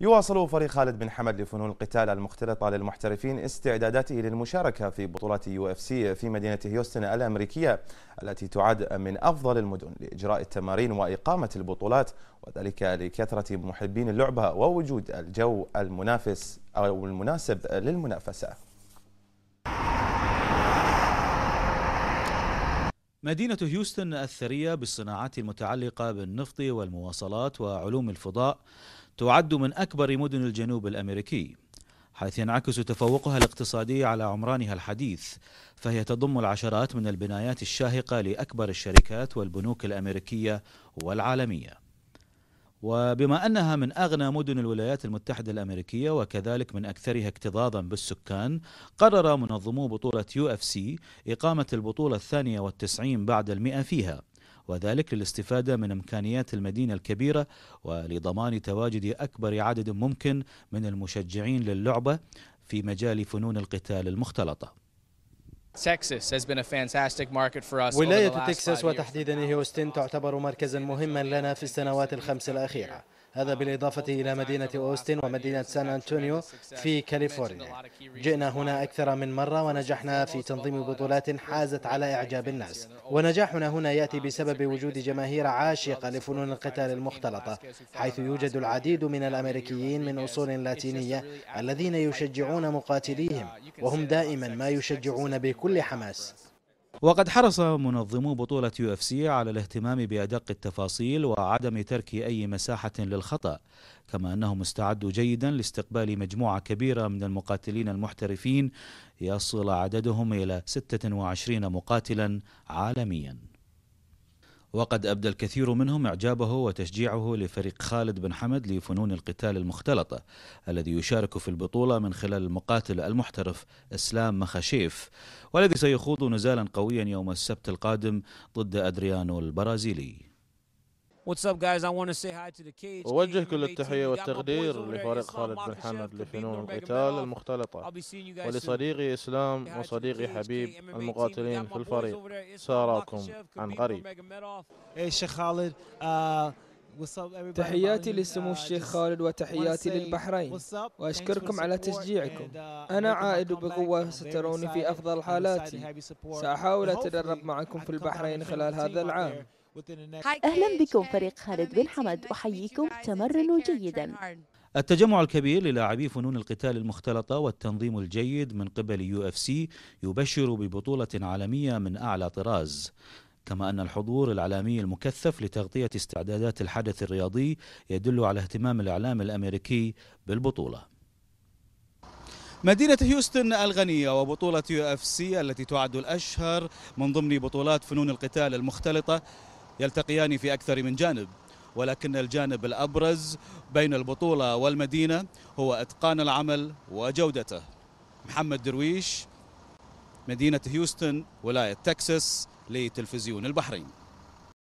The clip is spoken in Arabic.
يواصل فريق خالد بن حمد لفنون القتال المختلطة للمحترفين استعداداته للمشاركة في بطولة يو اف سي في مدينة هيوستن الأمريكية التي تعد من أفضل المدن لإجراء التمارين وإقامة البطولات وذلك لكثرة محبين اللعبة ووجود الجو المنافس أو المناسب للمنافسة مدينة هيوستن الثرية بالصناعات المتعلقة بالنفط والمواصلات وعلوم الفضاء تعد من أكبر مدن الجنوب الأمريكي حيث ينعكس تفوقها الاقتصادي على عمرانها الحديث فهي تضم العشرات من البنايات الشاهقة لأكبر الشركات والبنوك الأمريكية والعالمية وبما انها من اغنى مدن الولايات المتحده الامريكيه وكذلك من اكثرها اكتظاظا بالسكان، قرر منظمو بطوله يو اف سي اقامه البطوله الثانيه والتسعين بعد المئه فيها، وذلك للاستفاده من امكانيات المدينه الكبيره ولضمان تواجد اكبر عدد ممكن من المشجعين للعبه في مجال فنون القتال المختلطه. ولاية تكساس وتحديدا هيوستن تعتبر مركزا مهما لنا في السنوات الخمس الأخيرة هذا بالإضافة إلى مدينة أوستن ومدينة سان أنتونيو في كاليفورنيا جئنا هنا أكثر من مرة ونجحنا في تنظيم بطولات حازت على إعجاب الناس ونجاحنا هنا يأتي بسبب وجود جماهير عاشقة لفنون القتال المختلطة حيث يوجد العديد من الأمريكيين من أصول لاتينية الذين يشجعون مقاتليهم وهم دائما ما يشجعون بكل حماس وقد حرص منظمو بطولة يو اف سي على الاهتمام بأدق التفاصيل وعدم ترك أي مساحة للخطأ كما أنهم استعدوا جيدا لاستقبال مجموعة كبيرة من المقاتلين المحترفين يصل عددهم إلى 26 مقاتلا عالميا وقد أبدى الكثير منهم إعجابه وتشجيعه لفريق خالد بن حمد لفنون القتال المختلطة الذي يشارك في البطولة من خلال المقاتل المحترف إسلام مخاشيف والذي سيخوض نزالا قويا يوم السبت القادم ضد أدريانو البرازيلي أوجه كل التحية والتقدير لفريق خالد بن حمد لفنون القتال المختلطة ولصديقي إسلام وصديقي حبيب المقاتلين في الفريق ساراكم عن قريب uh, تحياتي لسمو uh, الشيخ خالد وتحياتي للبحرين وأشكركم على تشجيعكم uh, أنا عائد بقوة ستروني في أفضل حالاتي سأحاول أتدرب معكم في البحرين خلال هذا العام أهلا بكم فريق خالد بن حمد أحييكم تمرنوا جيدا التجمع الكبير للاعبي فنون القتال المختلطة والتنظيم الجيد من قبل يو اف سي يبشر ببطولة عالمية من أعلى طراز كما أن الحضور الإعلامي المكثف لتغطية استعدادات الحدث الرياضي يدل على اهتمام الإعلام الأمريكي بالبطولة مدينة هيوستن الغنية وبطولة يو اف سي التي تعد الأشهر من ضمن بطولات فنون القتال المختلطة يلتقيان في أكثر من جانب ولكن الجانب الأبرز بين البطولة والمدينة هو إتقان العمل وجودته محمد درويش مدينة هيوستن ولاية تكساس لتلفزيون البحرين